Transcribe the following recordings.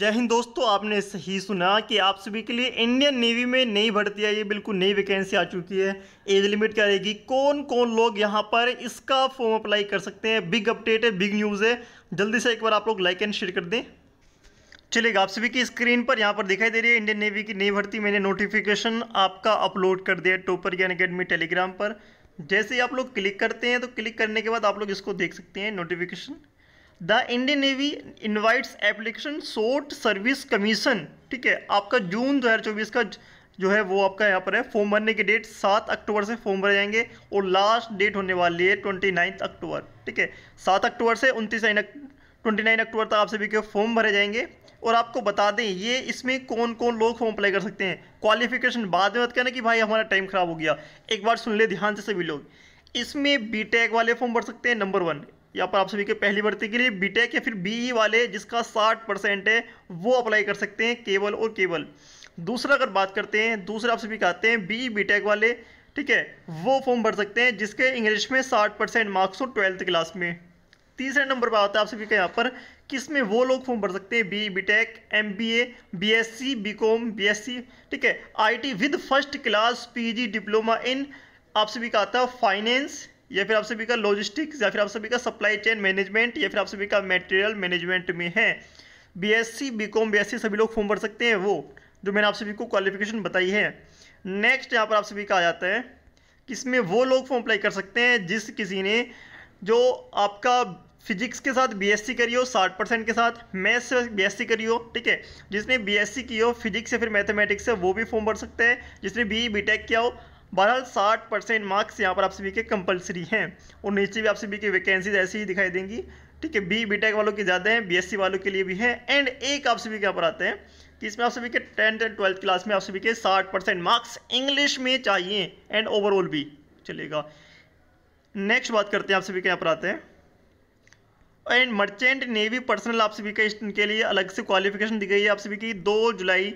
जय हिंद दोस्तों आपने सही सुना कि आप सभी के लिए इंडियन नेवी में नई भर्ती आई है बिल्कुल नई वैकेंसी आ चुकी है एज लिमिट क्या रहेगी कौन कौन लोग यहाँ पर इसका फॉर्म अप्लाई कर सकते हैं बिग अपडेट है बिग न्यूज़ है जल्दी से एक बार आप लोग लाइक एंड शेयर कर दें चलिएगा आप सभी की स्क्रीन पर यहाँ पर दिखाई दे रही है इंडियन नेवी की नई भर्ती मैंने नोटिफिकेशन आपका अपलोड कर दिया टोपर ज्ञान अकेडमी टेलीग्राम पर जैसे ही आप लोग क्लिक करते हैं तो क्लिक करने के बाद आप लोग इसको देख सकते हैं notification the Indian navy invites application short service commission ठीक है आपका जून चौबीस का जो है वो आपका यहाँ पर है फॉर्म भरने की डेट सात अक्टूबर से फॉर्म भरे जाएंगे और लास्ट डेट होने वाली है ट्वेंटी नाइन्थ अक्टूबर ठीक है सात अक्टूबर से उनतीस ट्वेंटी नाइन अक्टूबर तक आप सभी के फॉर्म भरे जाएंगे और आपको बता दें ये इसमें कौन कौन लोग फॉर्म अप्लाई कर सकते हैं क्वालिफिकेशन बाद में मत कहना कि भाई हमारा टाइम खराब हो गया एक बार सुन ले ध्यान से सभी लोग इसमें बीटेक वाले फॉर्म भर सकते हैं नंबर वन यहाँ पर आप सभी के पहली भर्ती के लिए बीटेक या फिर बीई e वाले जिसका 60 परसेंट है वो अप्लाई कर सकते हैं केवल और केवल दूसरा अगर बात करते हैं दूसरा आप सभी कहते हैं बीई बीटेक e, वाले ठीक है वो फॉर्म भर सकते हैं जिसके इंग्लिश में साठ परसेंट मार्क्स हो ट्वेल्थ क्लास में तीसरे नंबर पर आता है आप सभी का यहाँ पर किसमें वो लोग फॉर्म भर सकते हैं B B tech M B A B S C B com B S C ठीक है I T with first class P G diploma in आप सभी का आता है फाइनेंस या फिर आप सभी का लॉजिस्टिक्स या फिर आप सभी का सप्लाई चेन मैनेजमेंट या फिर आप सभी का मेटेरियल मैनेजमेंट में है बीएससी बीकॉम बीएससी सभी लोग फॉर्म भर सकते हैं वो जो मैंने आप सभी को क्वालिफिकेशन बताई है नेक्स्ट यहाँ पर आप सभी का आ जाता है किसमें वो लोग फॉर्म अप्लाई कर सकते हैं जिस किसी ने जो आपका फिजिक्स के साथ बीएससी करी हो साठ परसेंट के साथ मैथ्स से बीएससी करी हो ठीक है जिसने बीएससी की हो फिजिक्स या फिर मैथमेटिक्स से वो भी फॉर्म भर सकते हैं जिसने बी बीटेक e किया हो बहरहाल साठ परसेंट मार्क्स यहाँ पर आप सभी के कंपलसरी हैं और नीचे भी आप सभी की वैकेंसीज ऐसी ही दिखाई देंगी ठीक है बी बीटेक वालों की ज़्यादा हैं बीएससी वालों के लिए भी है एंड एक आप सभी के यहाँ पर आते हैं कि इसमें आप सभी के टेंथ एंड ट्वेल्थ क्लास में आप सभी के साठ मार्क्स इंग्लिश में चाहिए एंड ओवरऑल भी चलेगा नेक्स्ट बात करते हैं आप सभी के यहाँ पर आते हैं एंड मर्चेंट नेवी पर्सनल आप सभी के के लिए अलग से क्वालिफिकेशन दी गई है आप सभी की दो जुलाई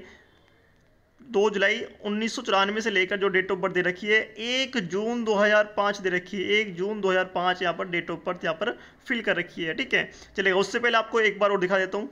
दो जुलाई उन्नीस से लेकर जो डेट ऑफ बर्थ दे रखी है एक जून 2005 दे रखी है एक जून 2005 यहाँ पर डेट ऑफ बर्थ यहाँ पर फिल कर रखी है ठीक है चलेगा उससे पहले आपको एक बार और दिखा देता हूँ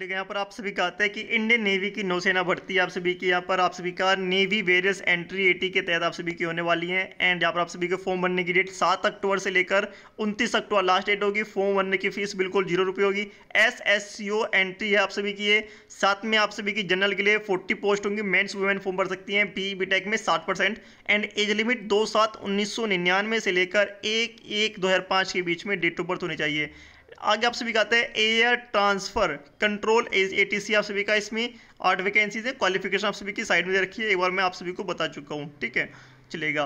यहाँ पर आप सभी का आता है कि इंडियन नेवी की नौसेना भर्ती आप सभी की यहाँ पर आप सभी का नेवी वेरियस एंट्री एटी के तहत आप सभी की होने वाली है एंड यहाँ पर आप सभी के फॉर्म भरने की डेट सात अक्टूबर से लेकर उनतीस अक्टूबर लास्ट डेट होगी फॉर्म भरने की फीस बिल्कुल जीरो रुपये होगी S S C O entry है आप सभी की ये साथ में आप सभी की जनरल के लिए फोर्टी पोस्ट होंगी मेन्स वुमेन फॉर्म भर सकती हैं पी बी टेक में साठ परसेंट एंड एज लिमिट दो सात उन्नीस सौ निन्यानवे से लेकर एक एक दो हज़ार पांच के बीच में डेट ऑफ बर्थ होनी चाहिए आगे आप सभी का आता है air transfer control as C आप सभी का इसमें आठ वैकेंसीज है क्वालिफिकेशन आप सभी की साइड में रखी है एक बार मैं आप सभी को बता चुका हूँ ठीक है चलेगा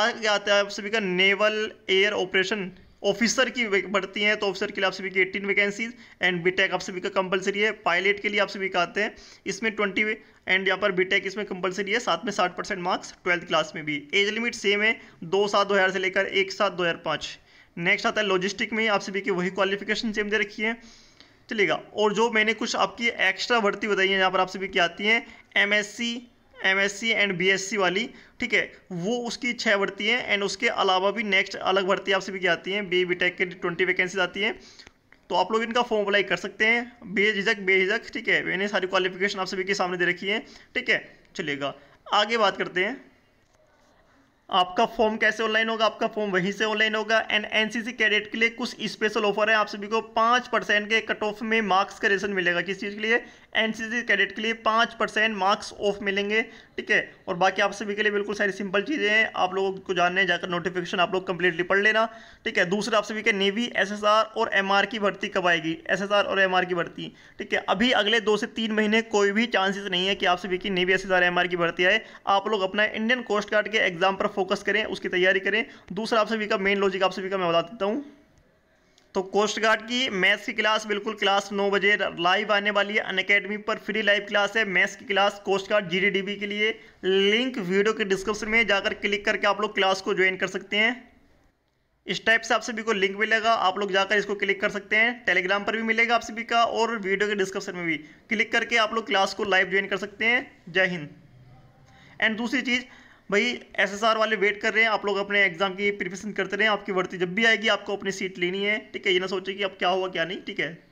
आगे आता है आप सभी का नेवल एयर ऑपरेशन ऑफिसर की बढ़ती हैं तो ऑफिसर के लिए आप सभी की एटीन वैकेंसीज एंड बीटेक आप सभी का कंपलसरी है पायलट के लिए आप सभी का आते हैं इसमें ट्वेंटी एंड यहाँ पर बीटेक इसमें कंपलसरी है साथ में साठ परसेंट मार्क्स ट्वेल्थ क्लास में भी एज लिमिट सेम है दो सात दो हज़ार से लेकर एक सात दो हज़ार पाँच नेक्स्ट आता है लॉजिस्टिक में आप सभी की वही क्वालिफिकेशन सेम दे रखी है चलेगा और जो मैंने कुछ आपकी एक्स्ट्रा भर्ती बताई है यहाँ पर आप सभी की आती हैं M S C M S C and B S C वाली ठीक है वो उसकी छः भर्ती हैं एंड उसके अलावा भी नेक्स्ट अलग भर्ती आप सभी की आती हैं बी बी टेक के ट्वेंटी वैकेंसीज आती हैं तो आप लोग इनका फॉर्म अप्लाई कर सकते हैं बेझिझक बेझिझक ठीक है मैंने सारी क्वालिफिकेशन आप सभी के सामने दे रखी है ठीक है चलेगा आगे बात करते हैं आपका फॉर्म कैसे ऑनलाइन होगा आपका फॉर्म वहीं से ऑनलाइन होगा एंड एनसीसी कैडेट के लिए कुछ स्पेशल ऑफर है आप सभी को पाँच परसेंट के कट ऑफ में मार्क्स का रेशन मिलेगा किस चीज़ के लिए एनसीसी कैडेट के लिए पाँच परसेंट मार्क्स ऑफ मिलेंगे ठीक है और बाकी आप सभी के लिए बिल्कुल सारी सिंपल चीज़ें हैं आप लोगों को जानने जाकर नोटिफिकेशन आप लोग कंप्लीटली पढ़ लेना ठीक है दूसरा आप सभी के नेवी एस और एम की भर्ती कब आएगी एस और एम की भर्ती ठीक है अभी अगले दो से तीन महीने कोई भी चांसेस नहीं है कि आप सभी की नेवी एस एस की भर्ती आए आप लोग अपना इंडियन कोस्ट गार्ड के एग्जाम पर फोकस करें उसकी तैयारी करें दूसरा आप सभी का मेन लॉजिक आप सभी का मैं बता देता हूँ तो कोस्ट गार्ड की मैथ्स की क्लास बिल्कुल क्लास नौ बजे लाइव आने वाली है अनकेडमी पर फ्री लाइव क्लास है मैथ्स की क्लास कोस्ट गार्ड जीडीडीबी के लिए लिंक वीडियो के डिस्क्रिप्शन में जाकर क्लिक करके आप लोग क्लास को ज्वाइन कर सकते हैं इस टाइप से आप सभी को लिंक मिलेगा आप लोग जाकर इसको क्लिक कर सकते हैं टेलीग्राम पर भी मिलेगा आप सभी का और वीडियो के डिस्क्रिप्शन में भी क्लिक करके आप लोग क्लास को लाइव ज्वाइन कर सकते हैं जय हिंद एंड दूसरी चीज़ भाई एसएसआर वाले वेट कर रहे हैं आप लोग अपने एग्जाम की प्रिपरेशन करते रहें आपकी वर्ती जब भी आएगी आपको अपनी सीट लेनी है ठीक है ये ना सोचे कि अब क्या हुआ क्या नहीं ठीक है